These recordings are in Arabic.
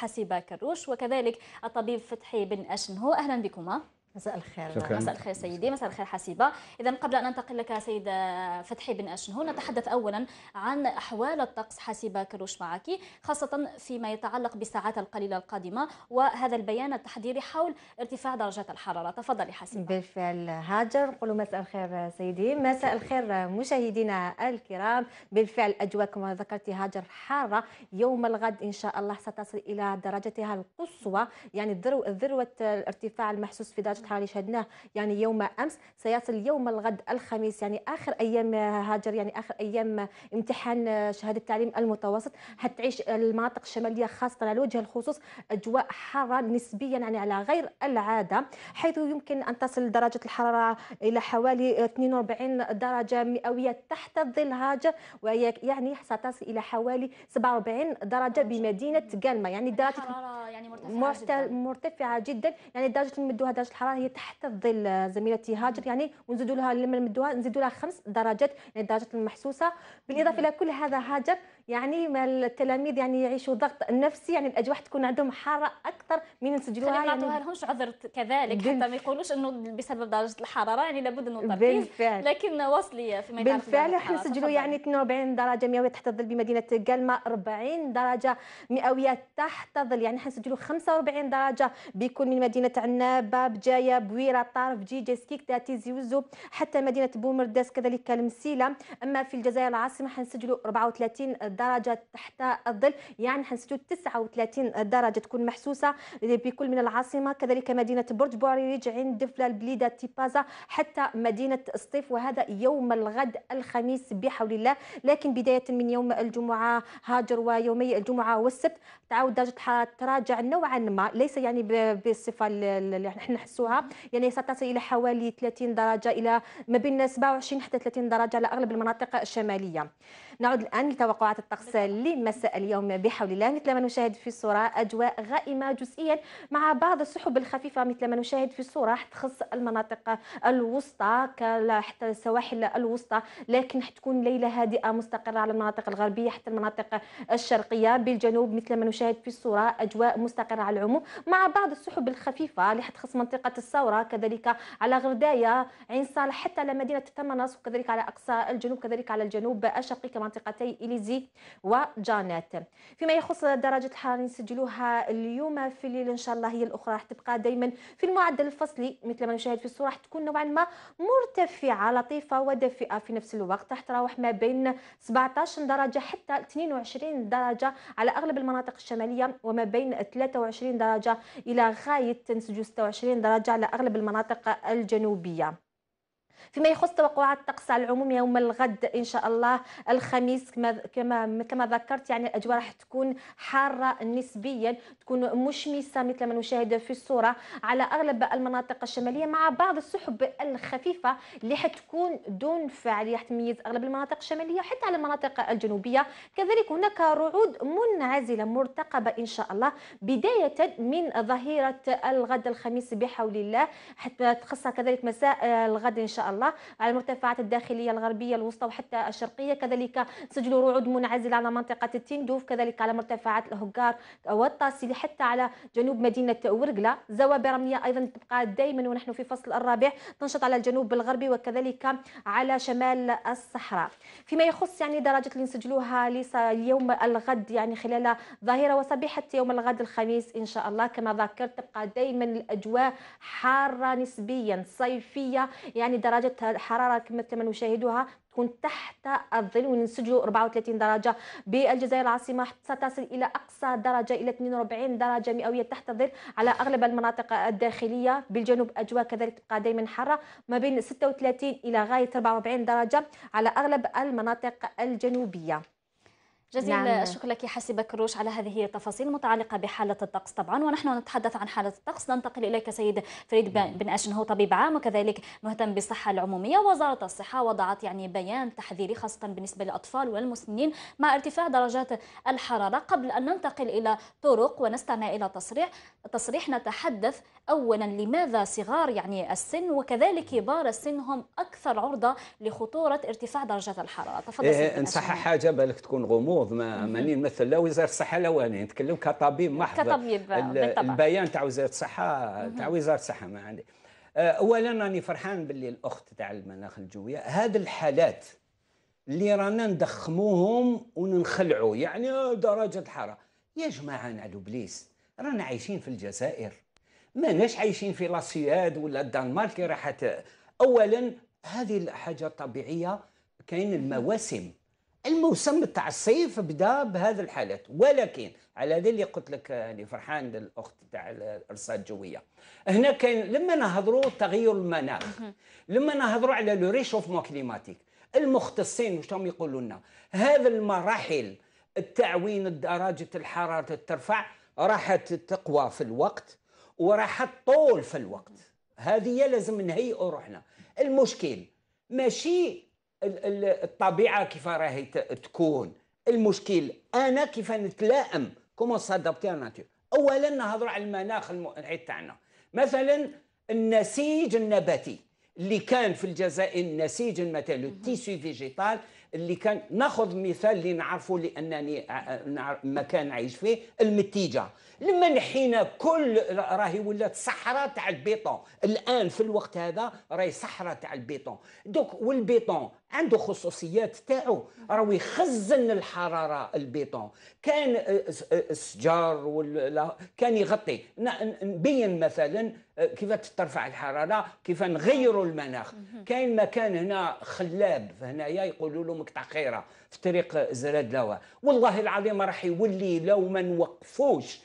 حسيبة كروش وكذلك الطبيب فتحي بن أشنهو أهلا بكما مساء الخير شكرا. مساء الخير سيدي مساء الخير حسيبة إذا قبل أن أنتقل لك سيدة فتحي بن أشنهو نتحدث أولا عن أحوال الطقس حسيبة كروش معك خاصة فيما يتعلق بالساعات القليلة القادمة وهذا البيان التحذيري حول ارتفاع درجات الحرارة تفضلي حسيبة بالفعل هاجر نقول مساء الخير سيدي مساء الخير مشاهدينا الكرام بالفعل أجواء كما ذكرتي هاجر حارة يوم الغد إن شاء الله ستصل إلى درجتها القصوى يعني ذروة الارتفاع المحسوس في درجة اللي شهدناه يعني يوم امس سيصل يوم الغد الخميس يعني اخر ايام آه، هاجر يعني اخر ايام آه، امتحان آه، شهاده التعليم المتوسط حتعيش المناطق الشماليه خاصه على وجه الخصوص اجواء حاره نسبيا يعني على غير العاده حيث يمكن ان تصل درجه الحراره الى حوالي 42 درجه مئويه تحت الظل هاجر وهي يعني ستصل الى حوالي 47 درجه بمدينه قلمه يعني, يعني درجه يعني مرتفعه جدا, مرتفعة جداً يعني درجه المدوها درجه الحراره هي تحت ظل زميلتي هاجر يعني ونزيدوا لها لما نمدوها نزيدوا لها خمس درجات يعني درجات المحسوسه بالاضافه الى كل هذا هاجر يعني ما التلاميذ يعني يعيشوا ضغط نفسي يعني الاجواء تكون عندهم حاره اكثر من نسجلوها يعني ما نعطوها لهمش عذر كذلك حتى ما يقولوش انه بسبب درجه الحراره يعني لابد انه التركيز لكن واصليه فيما يتعرف بالفعل احنا نسجلوا يعني 42 درجه مئويه تحت الظل بمدينه قلمه 40 درجه مئويه تحت الظل يعني حنسجلوا 45 درجه بيكون من مدينه عنابه بجايه بويره طرف جي سكيك داتي زيوزو حتى مدينه بومرداس كذلك المسيله اما في الجزائر العاصمه حنسجلوا 34 درجه تحت الظل يعني حنسجو 39 درجه تكون محسوسه بكل من العاصمه كذلك مدينه برج بوريج عين دفله البليده تيبازا حتى مدينه سطيف وهذا يوم الغد الخميس بحول الله لكن بدايه من يوم الجمعه هاجر ويومي الجمعه والسبت تعود درجه الحراره تراجع نوعا ما ليس يعني بالصفه اللي احنا نحسوها يعني ستصل الى حوالي 30 درجه الى ما بين 27 حتى 30 درجه على اغلب المناطق الشماليه نعود الآن لتوقعات الطقس لمساء اليوم بحول الله مثل ما نشاهد في الصورة أجواء غائمة جزئيا مع بعض السحب الخفيفة مثل ما نشاهد في الصورة تخص المناطق الوسطى حتى السواحل الوسطى لكن حتكون ليلة هادئة مستقرة على المناطق الغربية حتى المناطق الشرقية بالجنوب مثل ما نشاهد في الصورة أجواء مستقرة على العموم مع بعض السحب الخفيفة اللي حتخص منطقة الثورة كذلك على غرداية عين صالح حتى على مدينة تمنص وكذلك على أقصى الجنوب كذلك على الجنوب الشرقي كما منطقتي إليزي وجانات فيما يخص درجة الحرارة نسجلوها اليوم في الليل إن شاء الله هي الأخرى راح تبقى دائما في المعدل الفصلي مثل ما نشاهد في الصورة راح تكون نوعا ما مرتفعة لطيفة ودفئة في نفس الوقت راح تتراوح ما بين 17 درجة حتى 22 درجة على أغلب المناطق الشمالية وما بين 23 درجة إلى غاية تنسجو 26 درجة على أغلب المناطق الجنوبية فيما يخص توقعات الطقس على العموم يوم الغد ان شاء الله الخميس كما كما ذكرت يعني الاجواء راح تكون حاره نسبيا تكون مشمسه مثل ما نشاهد في الصوره على اغلب المناطق الشماليه مع بعض السحب الخفيفه اللي حتكون دون فاعليه تميز اغلب المناطق الشماليه وحتى على المناطق الجنوبيه كذلك هناك رعود منعزله مرتقبه ان شاء الله بدايه من ظهيره الغد الخميس بحول الله حتى تخصها كذلك مساء الغد ان شاء الله الله على المرتفعات الداخليه الغربيه الوسطى وحتى الشرقيه كذلك سجلوا رعود منعزله على منطقه التندوف كذلك على مرتفعات الهكار والطاسي حتى على جنوب مدينه ورقله زوابع رمليه ايضا تبقى دائما ونحن في فصل الرابع تنشط على الجنوب الغربي وكذلك على شمال الصحراء فيما يخص يعني درجه اللي نسجلوها اليوم الغد يعني خلال ظاهره وصبيحه يوم الغد الخميس ان شاء الله كما ذكرت تبقى دائما الاجواء حاره نسبيا صيفيه يعني درجه درجة الحرارة كما كما نشاهدها تكون تحت الظل وننسجوا 34 درجة بالجزائر العاصمة حتى تصل إلى أقصى درجة إلى 42 درجة مئوية تحت الظل على أغلب المناطق الداخلية بالجنوب أجواء كذلك تبقى دائما حارة ما بين 36 إلى غاية 44 درجة على أغلب المناطق الجنوبية جزيل نعم. الشكر لك حسي كروش على هذه التفاصيل المتعلقة بحالة الطقس طبعا ونحن نتحدث عن حالة الطقس ننتقل إليك سيد فريد نعم. بن أشن هو طبيب عام وكذلك مهتم بالصحة العمومية وزارة الصحة وضعت يعني بيان تحذيري خاصة بالنسبة للأطفال والمسنين مع ارتفاع درجات الحرارة قبل أن ننتقل إلى طرق ونستمع إلى تصريح تصريح نتحدث أولا لماذا صغار يعني السن وكذلك كبار السن هم أكثر عرضة لخطورة ارتفاع درجات الحرارة تفضل إيه نصحح حاجة بالك تكون غموض المفروض ما ماني نمثل لا وزاره الصحه لا وانا نتكلم كطبيب محض كطبيب البيان تاع وزاره الصحه تاع وزاره الصحه ما عندي آه، اولا راني فرحان باللي الاخت تاع المناخ الجويه هذه الحالات اللي رانا ندخموهم وننخلعوا يعني درجه الحراره يا جماعه نعدو بليس رانا عايشين في الجزائر ماناش عايشين في لا سويد ولا الدنمارك راحت اولا هذه الحاجه الطبيعيه كاين المواسم الموسم تاع الصيف بدا بهذه الحالات ولكن على هذا اللي قلت لك اللي فرحان الاخت تاع الارصاد الجويه هنا كاين لما نهضروا تغير المناخ لما نهضروا على لو ريشوفمون كليماتيك المختصين واش راهم يقولوا لنا هذا المراحل التعوين درجه الحراره ترفع راح تقوى في الوقت وراح تطول في الوقت هذه لازم نهيئوا روحنا المشكل ماشي الطبيعه كيف راهي تكون المشكل انا كيف نتلائم كومون سادابتي ناتور اولا نهضروا على المناخ المحيط تاعنا مثلا النسيج النباتي اللي كان في الجزائر النسيج مثلا التيسو فيجيتال اللي كان ناخذ مثال اللي نعرفه لانني مكان عايش فيه المتيجه لما نحينا كل راهي ولات صحراء تاع البيطون الان في الوقت هذا راهي صحراء تاع البيطون دوك والبيطون عنده خصوصيات تاعو راهو يخزن الحراره البيطون كان السجار ولا كان يغطي نبين مثلا كيف ترفع الحراره كيف نغيروا المناخ كاين مكان هنا خلاب هنايا يقولوا له مقطع خيره في طريق زراد لوا والله العظيم راح يولي لو ما نوقفوش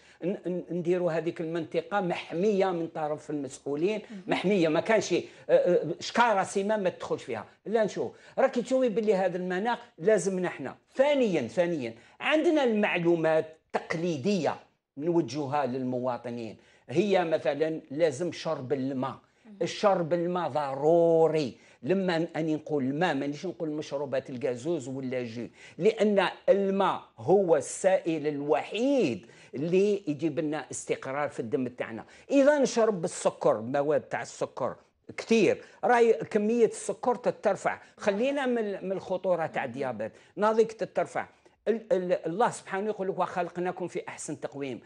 نديروا هذيك المنطقه محميه من طرف المسؤولين محميه ما كانش آه، آه، شكاره سيما ما تدخلش فيها لا نشوف راكي تشوفي باللي هذا المناخ لازمنا نحن ثانيا ثانيا عندنا المعلومات التقليديه نوجهها للمواطنين هي مثلا لازم شرب الماء الشرب الماء ضروري لما اني نقول الماء مانيش نقول مشروبات الغازوز ولا جو لان الماء هو السائل الوحيد اللي يجيب لنا استقرار في الدم تاعنا اذا نشرب السكر مواد تاع السكر كثير راي كميه السكر تترفع خلينا من الخطوره تاع الديابيت ناضيك تترفع الله سبحانه يقول لك وخلقناكم في احسن تقويم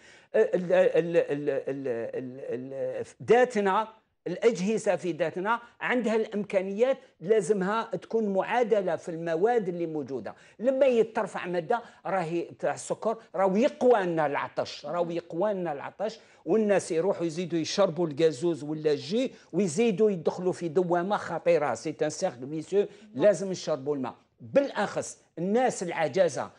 داتنا الاجهزه في ذاتنا عندها الامكانيات لازمها تكون معادله في المواد اللي موجوده لما يترفع ماده راهي تاع السكر راهو يقوى لنا العطش راهو يقوى لنا العطش والناس يروحوا يزيدوا يشربوا الغازوز ولا الجي ويزيدوا يدخلوا في دوامه خطيره سي ان سيرك فيسيو لازم يشربوا الماء بالاخص الناس العجازه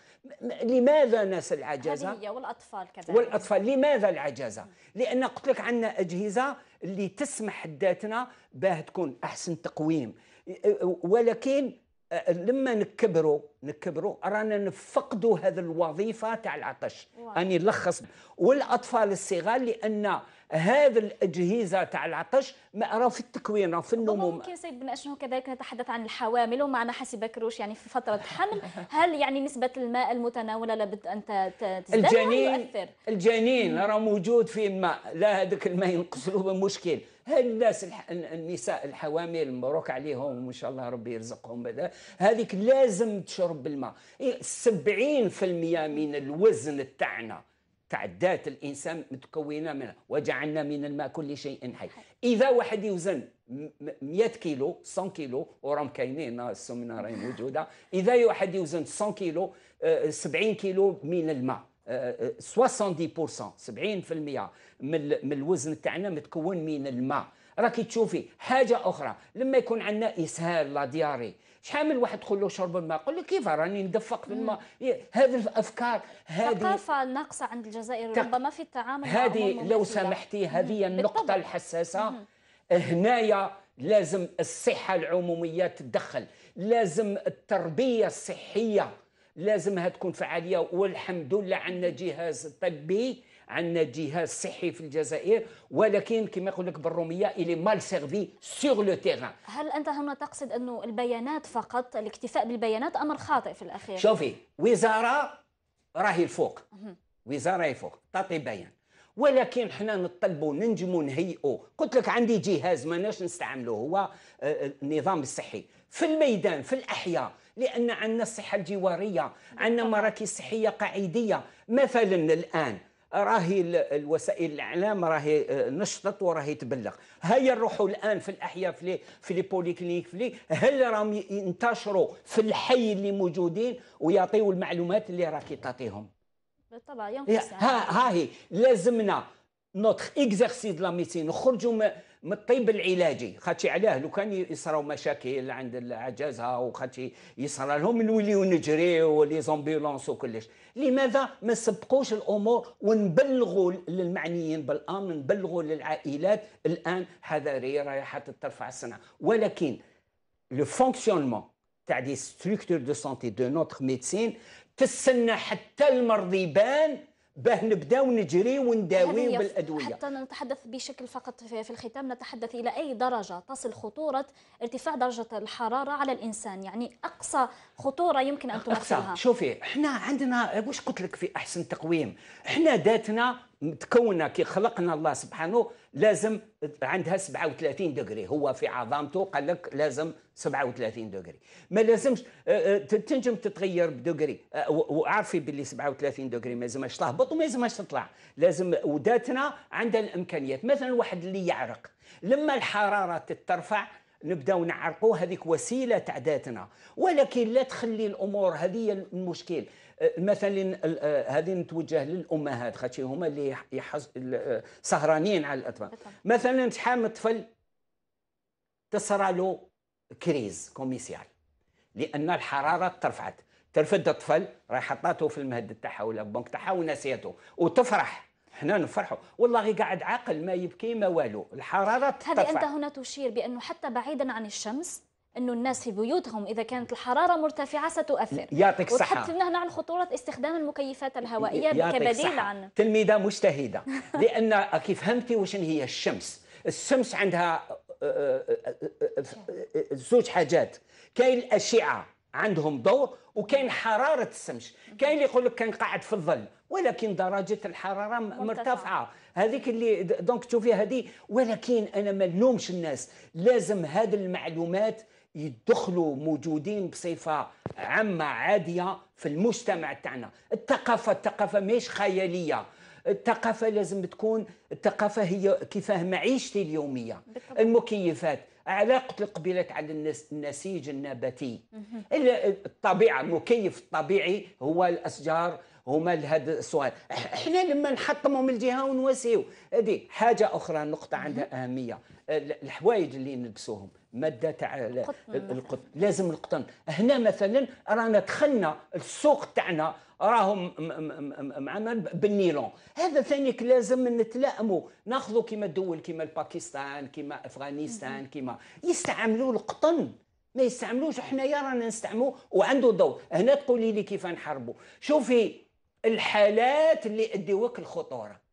لماذا ناس العجزة؟ هي والأطفال كذلك والأطفال لماذا العجزة؟ لأن قلت لك عندنا أجهزة اللي تسمح ذاتنا باه تكون أحسن تقويم ولكن لما نكبروا نكبروا رانا نفقدوا هذه الوظيفه تاع العطش اني نلخص والاطفال الصغار لان هذا الأجهزة تاع العطش راه في التكوين راه في النمو ممكن سيد بن أشنو كذلك نتحدث عن الحوامل ومعنا حسب كروش يعني في فترة حمل هل يعني نسبة الماء المتناولة لابد أن تزداد الجنين الجنين راه موجود في الماء لا هذاك الماء ينقص له مشكل هاد الناس الح... النساء الحوامل مبروك عليهم وان شاء الله ربي يرزقهم هذا هذيك لازم تشرب بالماء 70% إيه، من الوزن تاعنا تعدات الانسان متكونه منها وجعلنا من الماء كل شيء حي اذا واحد يوزن 100 كيلو 100 كيلو وراهم كاينين السمنه راهي موجوده اذا واحد يوزن 100 كيلو 70 آه، كيلو من الماء 70% آه، 70% آه، من الوزن تاعنا متكون من الماء راكي تشوفي حاجه اخرى لما يكون عندنا اسهال لا دياري شحال من واحد تقول له شرب الماء يقول لك كيف راني ندفق في الماء هذه الافكار هذه ثقافه ناقصه عند الجزائر ربما في التعامل هذه لو سمحتي هذه النقطه الحساسه مم. هنايا لازم الصحه العموميه تتدخل لازم التربيه الصحيه لازمها تكون فعاليه والحمد لله عندنا جهاز طبي عندنا جهاز صحي في الجزائر ولكن كما يقول لك بالروميه الي مال سيرفي سور لو تيغان هل انت هنا تقصد انه البيانات فقط الاكتفاء بالبيانات امر خاطئ في الاخير شوفي وزاره راهي الفوق وزاره الفوق تعطي بيان ولكن حنا نطلبوا ننجموا نهيئوا قلت لك عندي جهاز ماناش نستعمله هو آه، آه، النظام الصحي في الميدان في الاحياء لان عندنا الصحه الجواريه عندنا مراكز صحيه قاعديه مثلا الان راهي الوسائل الاعلام راهي آه، نشطت وراهي تبلغ هيا نروحوا الان في الاحياء في في لي بوليكلينيك في لي هل راهم ينتشروا في الحي اللي موجودين ويعطيوا المعلومات اللي راكي تعطيهم بالطبع ينقص ها, ها هي لازمنا نوتخ اكزرسيس دو لا ميديسين نخرجوا من الطيب العلاجي خاطشي علاه لو كان يصراو مشاكل عند العجزه وخاطشي يصرى لهم نوليو نجريو ولي زومبيلونس وكلش لماذا ما نسبقوش الامور ونبلغوا للمعنيين بالامر نبلغوا للعائلات الان حذري رايحه ترفع السنه ولكن لو فونكسيونمون تاع دي ستركتور دو سونتي دو نوتر ميديسين تستنى حتى المرض يبان باه نبداو نجري ونداوي بالادويه حتى نتحدث بشكل فقط في الختام نتحدث الى اي درجه تصل خطوره ارتفاع درجه الحراره على الانسان يعني اقصى خطوره يمكن ان تمثلها شوفي احنا عندنا واش قلت لك في احسن تقويم احنا ذاتنا تكوننا كي خلقنا الله سبحانه لازم عندها 37 دغري هو في عظامته قال لك لازم 37 دغري ما لازمش أه، أه، تنجم تتغير بدغري أه، وعارفي باللي 37 دغري ما لازمهاش تهبط وما لازمهاش تطلع لازم وداتنا عندها الامكانيات مثلا واحد اللي يعرق لما الحراره تترفع نبداو نعرقوا هذيك وسيله تاع ذاتنا ولكن لا تخلي الامور هذه المشكل أه، مثلا أه، هذه نتوجه للامهات خاطر هما اللي يحز... أه، سهرانين على الاطفال مثلا شحال من طفل تصرى له كريز كوميسيال لان الحراره ترفعت ترفد الطفل راح حطاته في المهد تاعها ولا البنك تاعها ونسيته وتفرح حنا نفرحوا والله قاعد عاقل ما يبكي ما والو الحراره هذه انت هنا تشير بانه حتى بعيدا عن الشمس انه الناس في بيوتهم اذا كانت الحراره مرتفعه ستؤثر يعطيك الصحه وتحدثنا هنا عن خطوره استخدام المكيفات الهوائيه كبديل عن تلميذه مجتهده لان كيف فهمتي واش هي الشمس الشمس عندها زوج حاجات كاين الاشعه عندهم دور وكاين حراره السمش كاين اللي يقول لك كان قاعد في الظل ولكن درجه الحراره مرتفعه هذيك اللي دونك تشوفي هذه ولكن انا ما نلومش الناس لازم هذه المعلومات يدخلوا موجودين بصفه عامه عاديه في المجتمع تاعنا الثقافه الثقافه مش خياليه الثقافه لازم تكون الثقافه هي كيفاه معيشتي اليوميه المكيفات علاقة القبيلات على النسيج النباتي الطبيعة المكيف الطبيعي هو الأشجار هما لهذا السؤال احنا لما نحطموا من الجهه ونواسيو هذه حاجه اخرى نقطه عندها اهميه الحوايج اللي نلبسوهم ماده تاع القطن لازم القطن هنا مثلا رانا دخلنا السوق تاعنا راهم معنا بالنيلون هذا ثانيك لازم نتلائموا ناخذوا كيما الدول كيما الباكستان كيما افغانستان كيما يستعملوا القطن ما يستعملوش حنايا رانا نستعملوا وعنده دور هنا تقولي لي كيف نحاربوا شوفي الحالات اللي اديوك الخطوره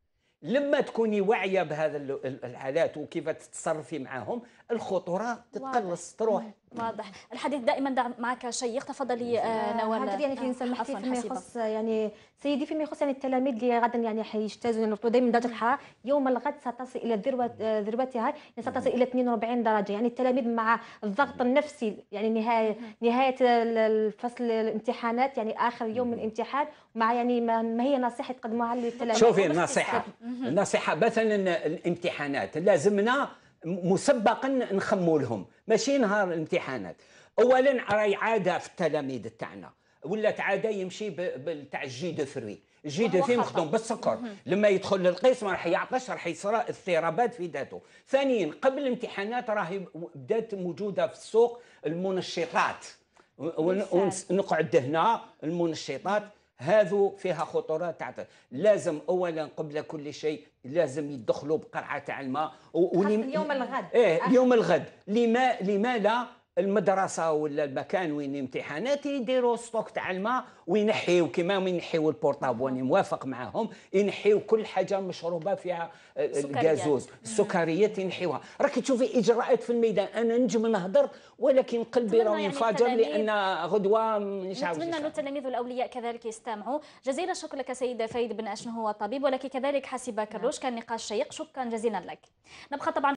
لما تكوني واعيه بهذا الحالات وكيف تتصرفي معاهم الخطوره تتقلص تروح واضح الحديث دائما معك شيق تفضلي آه، نوال حضرتك يعني في سمحتي فيما يخص يعني سيدي فيما يخص يعني التلاميذ اللي غدا يعني حيجتازوا يعني دائما درجه الحراره يوم الغد ستصل الى ذروه آه، ذروتها يعني ستصل الى 42 درجه يعني التلاميذ مع الضغط النفسي يعني نهايه نهايه الفصل الامتحانات يعني اخر يوم من الامتحان مع يعني ما هي نصيحه تقدموها للتلاميذ شوفي النصيحه النصيحه مثلا الامتحانات لازمنا مسبقا نخمو لهم ماشي نهار الامتحانات اولا راهي عاده في التلاميذ تاعنا ولات عاده يمشي تاع الجي دو فروي الجي دو فروي مخدوم بالسكر لما يدخل للقسم راح يعطش راح يصرى اضطرابات في ذاته ثانيا قبل الامتحانات راهي بدات موجوده في السوق المنشطات ونقعد هنا المنشطات هذو فيها خطورات تعطي لازم اولا قبل كل شيء لازم يدخلوا بقرعه تاع الماء ولم... الغد ايه يوم الغد لما لما لا المدرسه ولا المكان وين امتحانات يديروا ستوك تاع الماء وينحيو كيما ينحيو البورطابل موافق معاهم ينحيو كل حاجه مشروبه فيها آه، الغازوز السكريات ينحيوها راك تشوفي اجراءات في الميدان انا نجم نهضر ولكن قلبي راه ينفجر يعني لان غدوه مش عاوز نتمنى انه التلاميذ والاولياء كذلك يستمعوا جزيل الشكر لك سيد فايد بن اشن هو طبيب ولكن كذلك حسيبك الروش نعم. كان نقاش شيق شكرا جزيلا لك نبقى طبعا